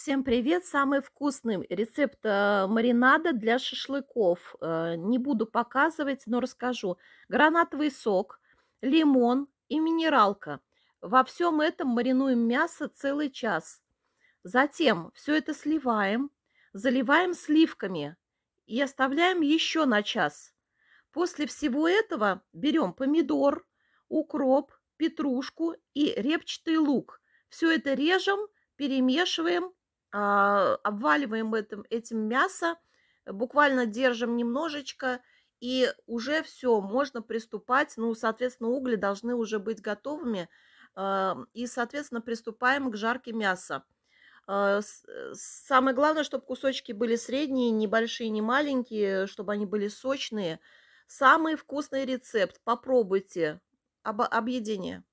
Всем привет! Самый вкусный рецепт э, маринада для шашлыков. Э, не буду показывать, но расскажу. Гранатовый сок, лимон и минералка. Во всем этом маринуем мясо целый час. Затем все это сливаем, заливаем сливками и оставляем еще на час. После всего этого берем помидор, укроп, петрушку и репчатый лук. Все это режем, перемешиваем – а, обваливаем этим, этим мясо, э, буквально держим немножечко, и уже все, можно приступать. Ну, соответственно, угли должны уже быть готовыми, а, и, соответственно, приступаем к жарке мяса. А, э, самое главное, чтобы кусочки были средние, небольшие, не маленькие, чтобы они были сочные. Самый вкусный рецепт. Попробуйте. Об объедение.